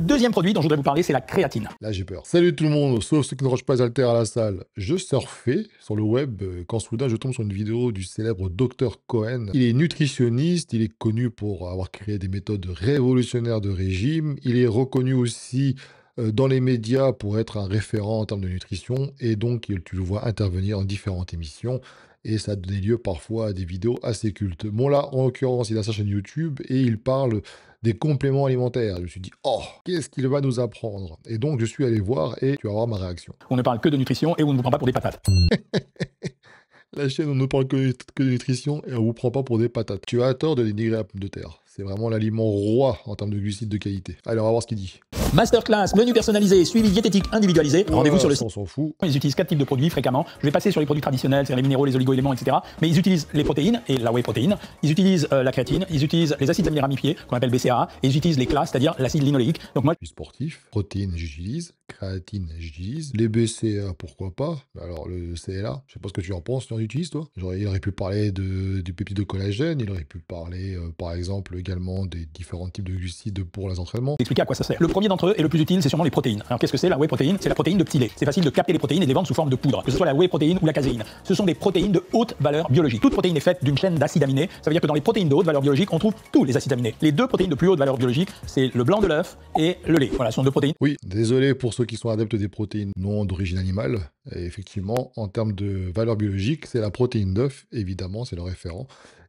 Le deuxième produit dont je voudrais vous parler, c'est la créatine. Là, j'ai peur. Salut tout le monde, sauf ceux qui ne rangent pas Alter à la salle. Je surfais sur le web euh, quand soudain je tombe sur une vidéo du célèbre Dr Cohen. Il est nutritionniste, il est connu pour avoir créé des méthodes révolutionnaires de régime. Il est reconnu aussi euh, dans les médias pour être un référent en termes de nutrition et donc tu le vois intervenir en différentes émissions et ça a donné lieu parfois à des vidéos assez cultes. Bon là, en l'occurrence, il a sa chaîne YouTube et il parle des compléments alimentaires. Je me suis dit, oh, qu'est-ce qu'il va nous apprendre Et donc, je suis allé voir et tu vas voir ma réaction. On ne parle que de nutrition et on ne vous prend pas pour des patates. La chaîne, on ne parle que de nutrition et on ne vous prend pas pour des patates. Tu as tort de dénigrer la pomme de terre. C'est vraiment l'aliment roi en termes de glucides de qualité. Allez, on va voir ce qu'il dit. Masterclass, menu personnalisé, suivi diététique individualisé. Rendez-vous sur le On s'en fout. Ils utilisent quatre types de produits fréquemment. Je vais passer sur les produits traditionnels, c'est-à-dire les minéraux, les oligo-éléments, etc. Mais ils utilisent les protéines et la whey protéine. Ils utilisent euh, la créatine. Ils utilisent les acides aminés ramifiés qu'on appelle BCAA. Et ils utilisent les classes, c'est-à-dire l'acide linoléique. Donc moi, je suis sportif. Protéines, j'utilise. Créatine, j'utilise. Les BCA, pourquoi pas Alors le CLA, je sais pas ce que tu en penses, tu en utilises toi Il aurait pu parler de, du pépite de collagène. Il aurait pu parler, euh, par exemple, également des différents types de glucides pour les entraînements. Expliquer à quoi ça sert. Le premier d'entre eux et le plus utile, c'est sûrement les protéines. Alors hein. qu'est-ce que c'est la whey protéine C'est la protéine de petit lait. C'est facile de capter les protéines et les vendre sous forme de poudre, que ce soit la whey protéine ou la caséine. Ce sont des protéines de haute valeur biologique. Toute protéine est faite d'une chaîne d'acides aminés. Ça veut dire que dans les protéines de haute valeur biologique, on trouve tous les acides aminés. Les deux protéines de plus haute valeur biologique, c'est le blanc de l'œuf et le lait. Voilà, ce sont deux protéines. Oui, désolé pour ceux qui sont adeptes des protéines non d'origine animale. effectivement, en termes de valeur biologique, c'est la protéine d'œuf, évidemment, c'est le référent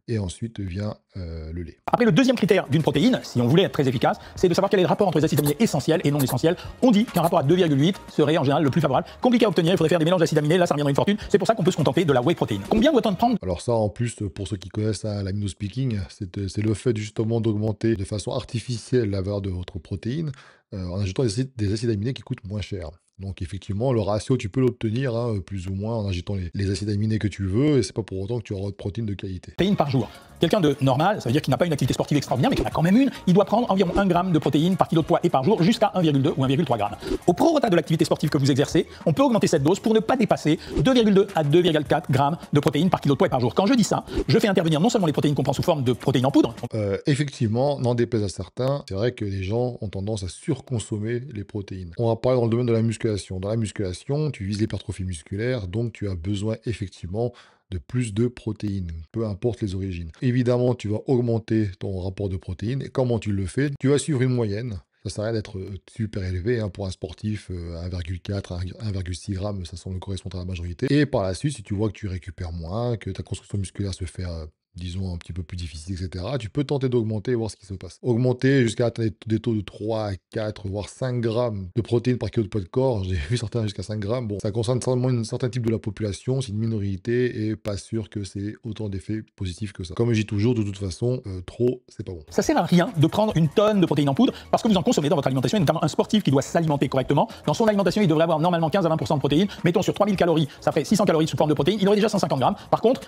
et ensuite vient euh, le lait. Après, le deuxième critère d'une protéine, si on voulait être très efficace, c'est de savoir quel est le rapport entre les acides aminés essentiels et non essentiels. On dit qu'un rapport à 2,8 serait en général le plus favorable. Compliqué à obtenir, il faudrait faire des mélanges d'acides aminés, là ça dans une fortune. C'est pour ça qu'on peut se contenter de la whey protéine. Combien doit-on prendre Alors ça, en plus, pour ceux qui connaissent hein, l'amino speaking, c'est le fait justement d'augmenter de façon artificielle la valeur de votre protéine euh, en ajoutant des acides aminés qui coûtent moins cher. Donc effectivement, le ratio, tu peux l'obtenir hein, plus ou moins en agitant les, acides aminés que tu veux, et c'est pas pour autant que tu auras de protéines de qualité. Protéines par jour. Quelqu'un de normal, ça veut dire qu'il n'a pas une activité sportive extraordinaire, mais qu'il en a quand même une, il doit prendre environ 1 g de protéines par kilo de poids et par jour, jusqu'à 1,2 ou 1,3 g. Au prorata de l'activité sportive que vous exercez, on peut augmenter cette dose pour ne pas dépasser 2,2 à 2,4 g de protéines par kilo de poids et par jour. Quand je dis ça, je fais intervenir non seulement les protéines qu'on prend sous forme de protéines en poudre. Euh, effectivement, n'en déplaise à certains, c'est vrai que les gens ont tendance à surconsommer les protéines. On va parler dans le domaine de la musculation dans la musculation, tu vises l'hypertrophie musculaire, donc tu as besoin effectivement de plus de protéines, peu importe les origines. Évidemment, tu vas augmenter ton rapport de protéines. Et comment tu le fais Tu vas suivre une moyenne. Ça sert à rien d'être euh, super élevé hein, pour un sportif, 1,4, euh, 1,6 grammes, ça semble correspondre à la majorité. Et par la suite, si tu vois que tu récupères moins, que ta construction musculaire se fait euh, disons, un petit peu plus difficile, etc., tu peux tenter d'augmenter et voir ce qui se passe. Augmenter jusqu'à atteindre des taux de 3 4, voire 5 grammes de protéines par kilo de poids de corps. J'ai vu certains jusqu'à 5 grammes. Bon, ça concerne seulement un certain type de la population, c'est une minorité et pas sûr que c'est autant d'effets positifs que ça. Comme je dis toujours, de toute façon, euh, trop, c'est pas bon. Ça sert à rien de prendre une tonne de protéines en poudre parce que vous en consommez dans votre alimentation, un sportif qui doit s'alimenter correctement. Dans son alimentation, il devrait avoir normalement 15 à 20% de protéines. Mettons sur 3000 calories, ça fait 600 calories sous forme de protéines. Il aurait déjà 150 grammes. Par contre,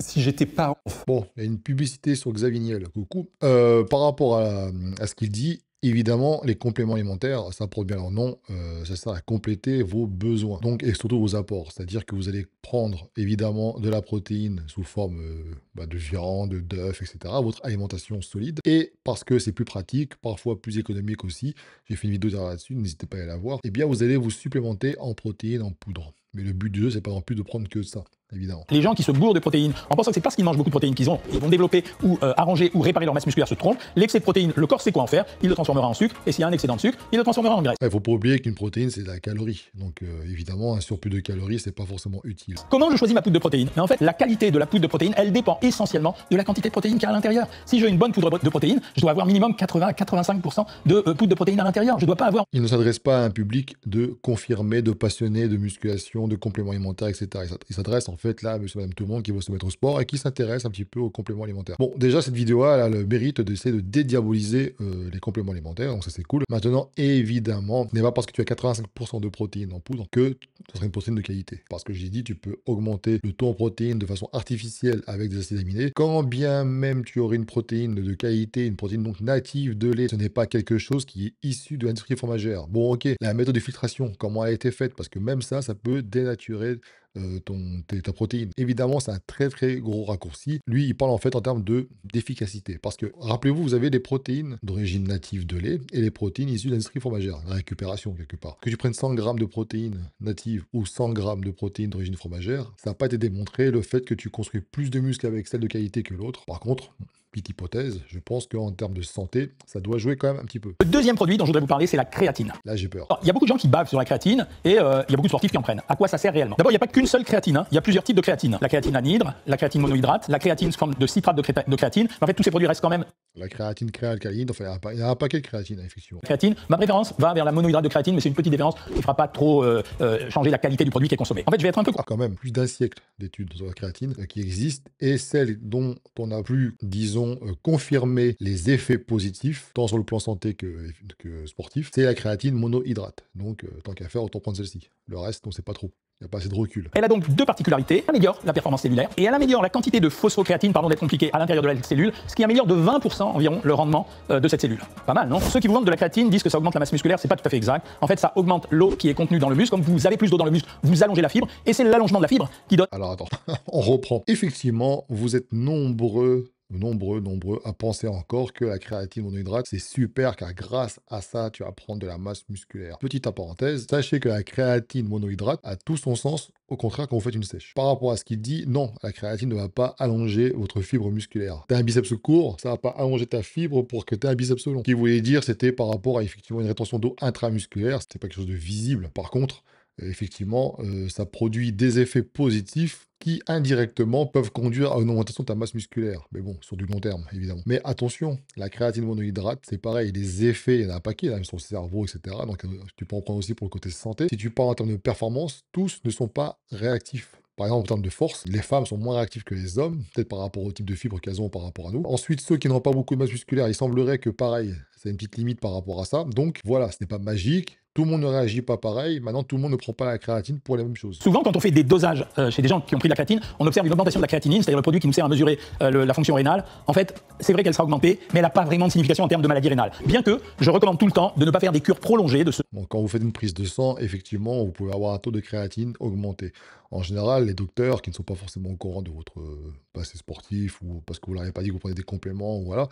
si j'étais pas. Bon, il y a une publicité sur Xavier Niel, coucou. Euh, par rapport à, ce qu'il dit, Évidemment, les compléments alimentaires, ça porte bien leur nom, euh, ça sert à compléter vos besoins, donc et surtout vos apports. C'est-à-dire que vous allez prendre évidemment de la protéine sous forme euh, bah, de viande, d'œufs, etc. Votre alimentation solide. Et parce que c'est plus pratique, parfois plus économique aussi, j'ai fait une vidéo là-dessus, n'hésitez pas à la voir. Eh bien, vous allez vous supplémenter en protéines en poudre. Mais le but du jeu, c'est pas non plus de prendre que ça. Évidemment. Les gens qui se bourrent de protéines, en pensant que c'est parce qu'ils mangent beaucoup de protéines qu'ils ont, ils vont développer ou euh, arranger ou réparer leur masse musculaire se trompent. L'excès de protéines, le corps sait quoi en faire, il le transformera en sucre, et s'il y a un excédent de sucre, il le transformera en graisse. Il ne faut pas oublier qu'une protéine, c'est de la calorie. Donc euh, évidemment, un surplus de calories, c'est pas forcément utile. Comment je choisis ma poudre de protéines Mais En fait, la qualité de la poudre de protéines, elle dépend essentiellement de la quantité de protéines qu'il y a à l'intérieur. Si j'ai une bonne poudre de protéines, je dois avoir minimum 80 à 85% de euh, poudre de protéines à l'intérieur. Je dois pas avoir. Il ne s'adresse pas à un public de confirmé, de passionné de musculation, de compléments alimentaires, etc. Il s'adresse en faites là, monsieur, madame, tout le monde qui veut se mettre au sport et qui s'intéresse un petit peu aux compléments alimentaires. Bon, déjà, cette vidéo a le mérite d'essayer de dédiaboliser euh, les compléments alimentaires, donc ça, c'est cool. Maintenant, évidemment, ce n'est pas parce que tu as 85% de protéines en poudre que ce serait une protéine de qualité. Parce que j'ai dit, tu peux augmenter le taux en protéines de façon artificielle avec des acides aminés. Quand bien même tu aurais une protéine de qualité, une protéine donc native de lait, ce n'est pas quelque chose qui est issu de l'industrie fromagère. Bon, ok, la méthode de filtration, comment elle a été faite Parce que même ça, ça peut dénaturer euh, ton, ta protéine. Évidemment, c'est un très très gros raccourci. Lui, il parle en fait en termes de d'efficacité. Parce que, rappelez-vous, vous avez des protéines d'origine native de lait et les protéines issues d'industrie fromagère, la récupération quelque part. Que tu prennes 100 grammes de protéines natives ou 100 grammes de protéines d'origine fromagère, ça n'a pas été démontré le fait que tu construis plus de muscles avec celle de qualité que l'autre. Par contre, petite hypothèse, je pense qu'en termes de santé, ça doit jouer quand même un petit peu. Le deuxième produit dont je voudrais vous parler, c'est la créatine. Là, j'ai peur. Il y a beaucoup de gens qui bavent sur la créatine et euh, il y a beaucoup de sportifs qui en prennent. À quoi ça sert réellement D'abord, il n'y a pas qu'une seule créatine. Hein. Il y a plusieurs types de créatine. La créatine anhydre, la créatine monohydrate, la créatine forme de citrate de, créatine. En fait, tous ces produits restent quand même la créatine crée alcaline, enfin il y a un paquet de créatine, effectivement. Créatine, ma préférence va vers la monohydrate de créatine, mais c'est une petite différence qui ne fera pas trop euh, euh, changer la qualité du produit qui est consommé. En fait, je vais être un peu... quoi, ah, quand même, plus d'un siècle d'études sur la créatine euh, qui existent, et celles dont on a pu, disons, confirmer les effets positifs, tant sur le plan santé que, que sportif, c'est la créatine monohydrate. Donc, tant qu'à faire, autant prendre celle-ci. Le reste, on ne sait pas trop. Il pas assez de recul. Elle a donc deux particularités. Elle améliore la performance cellulaire et elle améliore la quantité de phosphocréatine, pardon d'être compliqué, à l'intérieur de la cellule, ce qui améliore de 20% environ le rendement euh, de cette cellule. Pas mal, non Ceux qui vous vendent de la créatine disent que ça augmente la masse musculaire, c'est pas tout à fait exact. En fait, ça augmente l'eau qui est contenue dans le muscle. Comme vous avez plus d'eau dans le muscle, vous allongez la fibre et c'est l'allongement de la fibre qui donne. Alors attends, on reprend. Effectivement, vous êtes nombreux nombreux, nombreux à penser encore que la créatine monohydrate, c'est super car grâce à ça, tu vas prendre de la masse musculaire. Petite parenthèse, sachez que la créatine monohydrate a tout son sens au contraire quand vous faites une sèche. Par rapport à ce qu'il dit, non, la créatine ne va pas allonger votre fibre musculaire. T'as un biceps court, ça va pas allonger ta fibre pour que t'aies un biceps long. Ce qu'il voulait dire, c'était par rapport à effectivement une rétention d'eau intramusculaire, c'était pas quelque chose de visible. Par contre, effectivement, euh, ça produit des effets positifs qui indirectement peuvent conduire à une augmentation de ta masse musculaire. Mais bon, sur du long terme, évidemment. Mais attention, la créatine monohydrate, c'est pareil, les effets, il y en a un paquet, même sur le cerveau, etc. Donc euh, tu peux en prendre aussi pour le côté santé. Si tu parles en termes de performance, tous ne sont pas réactifs. Par exemple, en termes de force, les femmes sont moins réactives que les hommes, peut-être par rapport au type de fibres qu'elles ont par rapport à nous. Ensuite, ceux qui n'ont pas beaucoup de masse musculaire, il semblerait que pareil, c'est une petite limite par rapport à ça. Donc voilà, ce n'est pas magique. Tout le monde ne réagit pas pareil. Maintenant, tout le monde ne prend pas la créatine pour la même chose. Souvent, quand on fait des dosages euh, chez des gens qui ont pris de la créatine, on observe une augmentation de la créatinine, c'est-à-dire le produit qui nous sert à mesurer euh, la fonction rénale. En fait, c'est vrai qu'elle sera augmentée, mais elle n'a pas vraiment de signification en termes de maladie rénale. Bien que je recommande tout le temps de ne pas faire des cures prolongées de ce. quand vous faites une prise de sang, effectivement, vous pouvez avoir un taux de créatine augmenté. En général, les docteurs qui ne sont pas forcément au courant de votre euh, passé sportif ou parce que vous avez pas dit que vous prenez des compléments, ou voilà,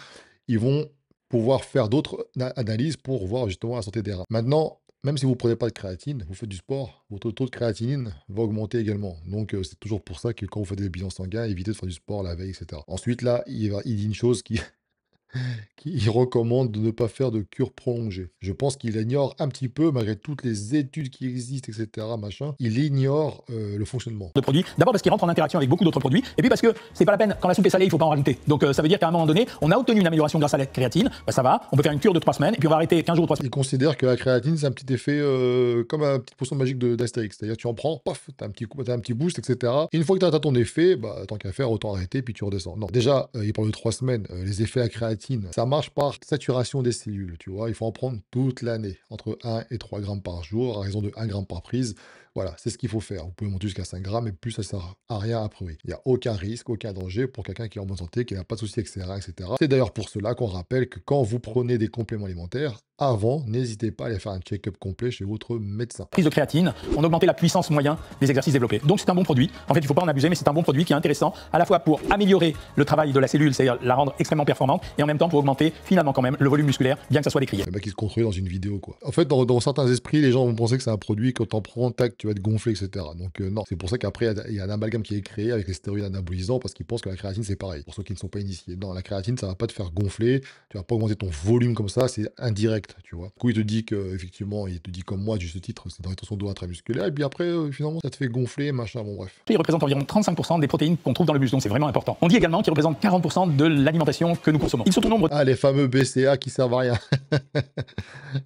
ils vont pouvoir faire d'autres analyses pour voir justement la santé des rats. Maintenant, même si vous ne prenez pas de créatine, vous faites du sport, votre taux de créatinine va augmenter également. Donc euh, c'est toujours pour ça que quand vous faites des bilans sanguins, évitez de faire du sport la veille, etc. Ensuite là, il, il dit une chose qui, qui recommande de ne pas faire de cure prolongée. Je pense qu'il ignore un petit peu, malgré toutes les études qui existent, etc., machin, il ignore euh, le fonctionnement. De produits, d'abord parce qu'il rentre en interaction avec beaucoup d'autres produits, et puis parce que c'est pas la peine, quand la soupe est salée, il faut pas en rajouter. Donc euh, ça veut dire qu'à un moment donné, on a obtenu une amélioration grâce à la créatine, bah, ça va, on peut faire une cure de 3 semaines, et puis on va arrêter 15 jours, ou 3 semaines. Il considère que la créatine, c'est un petit effet euh, comme un petit potion magique d'Astérix. C'est-à-dire, tu en prends, paf, t'as un, petit coup, un petit boost, etc. Et une fois que t'as ton effet, bah, tant qu'à faire, autant arrêter, puis tu redescends. Non, déjà, il parle de 3 semaines, les effets à créatine ça marche par saturation des cellules, tu vois. Il faut en prendre toute l'année, entre 1 et 3 grammes par jour, à raison de 1 gramme par prise. Voilà, c'est ce qu'il faut faire. Vous pouvez monter jusqu'à 5 grammes, et plus ça sert à rien à Il n'y a aucun risque, aucun danger pour quelqu'un qui est en bonne santé, qui n'a pas de souci etc etc. C'est d'ailleurs pour cela qu'on rappelle que quand vous prenez des compléments alimentaires, avant, n'hésitez pas à aller faire un check-up complet chez votre médecin. Prise de créatine, on augmenté la puissance moyenne des exercices développés. Donc c'est un bon produit. En fait, il ne faut pas en abuser, mais c'est un bon produit qui est intéressant à la fois pour améliorer le travail de la cellule, c'est-à-dire la rendre extrêmement performante, et en même temps pour augmenter finalement quand même le volume musculaire, bien que ça soit décrié. Le mec qui se construit dans une vidéo quoi. En fait, dans, certains esprits, les gens vont penser que c'est un produit quand en prend, tac, tu vas être gonfler, etc. Donc euh, non, c'est pour ça qu'après il y, a un amalgame qui est créé avec les stéroïdes anabolisants parce qu'ils pensent que la créatine c'est pareil. Pour ceux qui ne sont pas initiés, non, la créatine ça va pas te faire gonfler, tu vas pas augmenter ton volume comme ça, c'est indirect tu vois. Du coup, il te dit que effectivement, il te dit comme moi, juste titre, c'est dans rétention très intramusculaire, et puis après, euh, finalement, ça te fait gonfler, machin, bon bref. Il représente environ 35% des protéines qu'on trouve dans le muscle, donc c'est vraiment important. On dit également qu'il représente 40% de l'alimentation que nous consommons. Ils sont au nombre. Ah, les fameux BCA qui servent à rien.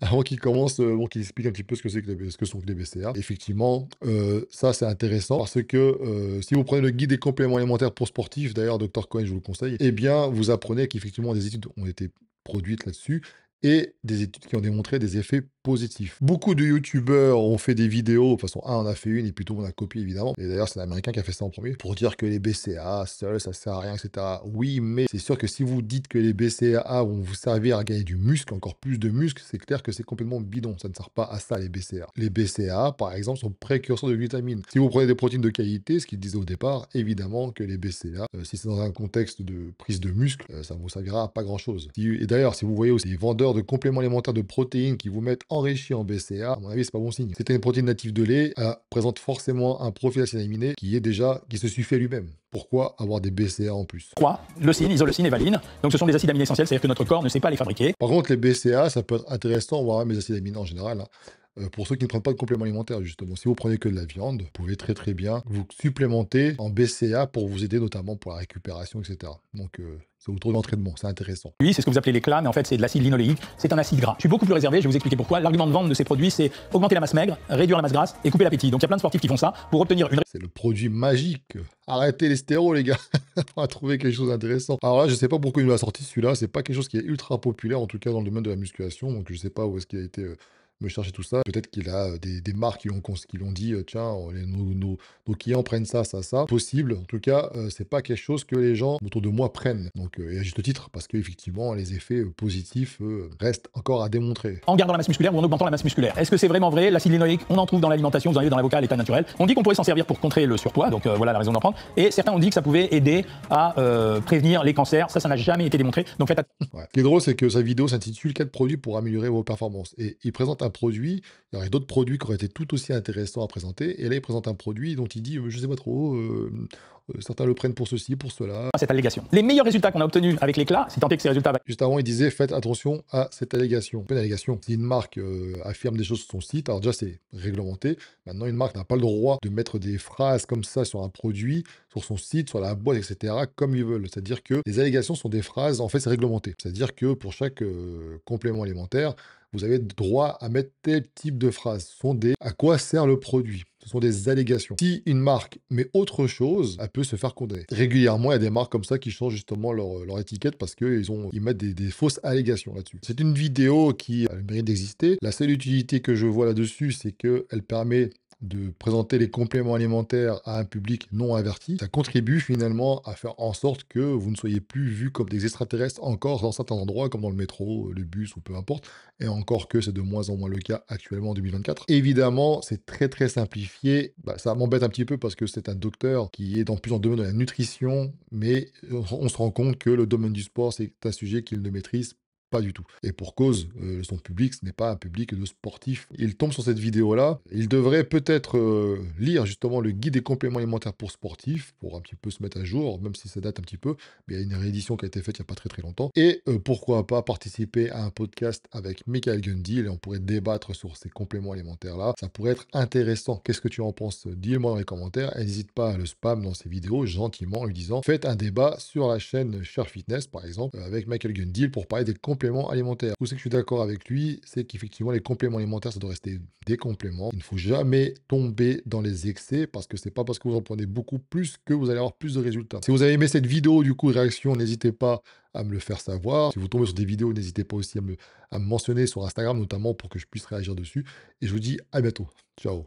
Avant qu'il commence, euh, bon, qu'ils explique un petit peu ce que c'est que ce que sont les BCA. Effectivement, euh, ça c'est intéressant parce que si vous prenez le guide des compléments alimentaires pour sportifs, d'ailleurs, Dr Cohen, je vous le conseille, eh bien, vous apprenez qu'effectivement des études ont été produites là-dessus et des études qui ont démontré des effets positif. Beaucoup de youtubeurs ont fait des vidéos, de toute façon, un en a fait une et puis tout a copié évidemment. Et d'ailleurs, c'est l'américain qui a fait ça en premier pour dire que les BCA seuls, ça sert à rien, etc. Oui, mais c'est sûr que si vous dites que les BCAA vont vous servir à gagner du muscle, encore plus de muscle, c'est clair que c'est complètement bidon. Ça ne sert pas à ça, les BCA. Les BCA, par exemple, sont précurseurs de vitamines. Si vous prenez des protéines de qualité, ce qu'ils disaient au départ, évidemment que les BCA, euh, si c'est dans un contexte de prise de muscle, euh, ça vous servira à pas grand chose. et d'ailleurs, si vous voyez aussi les vendeurs de compléments alimentaires de protéines qui vous mettent Enrichi en BCA, à mon avis, c'est pas bon signe. C'est une protéine native de lait, elle présente forcément un profil acide aminé qui est déjà, qui se suffit lui-même. Pourquoi avoir des BCA en plus Quoi? Leucine, isoleucine et valine. Donc ce sont des acides aminés essentiels, c'est-à-dire que notre corps ne sait pas les fabriquer. Par contre, les BCA, ça peut être intéressant, voire même les acides aminés en général. Hein. Euh, pour ceux qui ne prennent pas de complément alimentaire, justement. Si vous prenez que de la viande, vous pouvez très très bien vous supplémenter en BCA pour vous aider notamment pour la récupération, etc. Donc, euh, ça vous trouve de c'est intéressant. Oui, c'est ce que vous appelez les mais en fait, c'est de l'acide linoléique, c'est un acide gras. Je suis beaucoup plus réservé, je vais vous expliquer pourquoi. L'argument de vente de ces produits, c'est augmenter la masse maigre, réduire la masse grasse et couper l'appétit. Donc, il y a plein de sportifs qui font ça pour obtenir une. C'est le produit magique. Arrêtez les stéroïdes les gars. On va trouver quelque chose d'intéressant. Alors là, je sais pas pourquoi il nous a sorti celui-là. C'est pas quelque chose qui est ultra populaire, en tout cas dans le domaine de la musculation. Donc, je sais pas où est-ce qu'il a été. Euh, me chercher tout ça. Peut-être qu'il a euh, des, des, marques qui l'ont qui l'ont dit, euh, tiens, oh, nos, nos, nos, clients prennent ça, ça, ça. Possible. En tout cas, euh, c'est pas quelque chose que les gens autour de moi prennent. Donc, et à juste titre, parce qu'effectivement, les effets positifs restent encore à démontrer. En gardant la masse musculaire ou en augmentant la masse musculaire. Est-ce que c'est vraiment vrai L'acide linoïque, on en trouve dans l'alimentation, vous en avez dans l'avocat à l'état naturel. On dit qu'on pourrait s'en servir pour contrer le surpoids, donc voilà la raison d'en prendre. Et certains ont dit que ça pouvait aider à prévenir les cancers. Ça, ça n'a jamais été démontré. Donc faites attention. Ce qui est drôle, c'est que sa vidéo s'intitule 4 produits pour améliorer vos performances. Et il présente un produit, il y aurait d'autres produits qui auraient été tout aussi intéressants à présenter, et là il présente un produit dont il dit, euh, je sais pas trop, euh, euh, certains le prennent pour ceci, pour cela. Ah, cette allégation. Les meilleurs résultats qu'on a obtenus avec l'éclat, c'est tant que ces résultats... Juste avant, il disait, faites attention à cette allégation. Une allégation, si une marque affirme des choses sur son site, alors déjà c'est réglementé, maintenant une marque n'a pas le droit de mettre des phrases comme ça sur un produit, sur son site, sur la boîte, etc., comme ils veulent. C'est-à-dire que les allégations sont des phrases, en fait c'est réglementé. C'est-à-dire que pour chaque complément alimentaire, vous avez droit à mettre tel type de phrase. Ce sont des à quoi sert le produit. Ce sont des allégations. Si une marque met autre chose, elle peut se faire condamner. Régulièrement, il y a des marques comme ça qui changent justement leur, euh, étiquette parce qu'ils ils mettent des fausses allégations là-dessus. C'est une vidéo qui a le mérite d'exister. La seule utilité que je vois là-dessus, c'est qu'elle permet de présenter les compléments alimentaires à un public non averti, ça contribue finalement à faire en sorte que vous ne soyez plus vu comme des extraterrestres encore dans certains endroits, comme dans le métro, le bus ou peu importe, et encore que c'est de moins en moins le cas actuellement en 2024. Évidemment, c'est très très simplifié. Bah, ça m'embête un petit peu parce que c'est un docteur qui est dans plus en domaine de la nutrition, mais on se rend compte que le domaine du sport, c'est un sujet qu'il ne maîtrise pas du tout. Et pour cause, euh, son public, ce n'est pas un public de sportifs. Il tombe sur cette vidéo-là. Il devrait peut-être euh, lire justement le guide des compléments alimentaires pour sportifs, pour un petit peu se mettre à jour, même si ça date un petit peu. Mais il y a une réédition qui a été faite il n'y a pas très très longtemps. Et euh, pourquoi pas participer à un podcast avec Michael Gundy. Et on pourrait débattre sur ces compléments alimentaires-là. Ça pourrait être intéressant. Qu'est-ce que tu en penses Dis-le-moi dans les commentaires. N'hésite pas à le spam dans ces vidéos gentiment en lui disant faites un débat sur la chaîne Cher Fitness, par exemple, avec Michael Gundy pour parler des compléments compléments alimentaires. ce que je suis d'accord avec lui, c'est qu'effectivement, les compléments alimentaires, ça doit rester des compléments. Il ne faut jamais tomber dans les excès parce que c'est pas parce que vous en prenez beaucoup plus que vous allez avoir plus de résultats. Si vous avez aimé cette vidéo, du coup, réaction, n'hésitez pas à me le faire savoir. Si vous tombez sur des vidéos, n'hésitez pas aussi à me mentionner sur Instagram, notamment pour que je puisse réagir dessus. Et je vous dis à bientôt. Ciao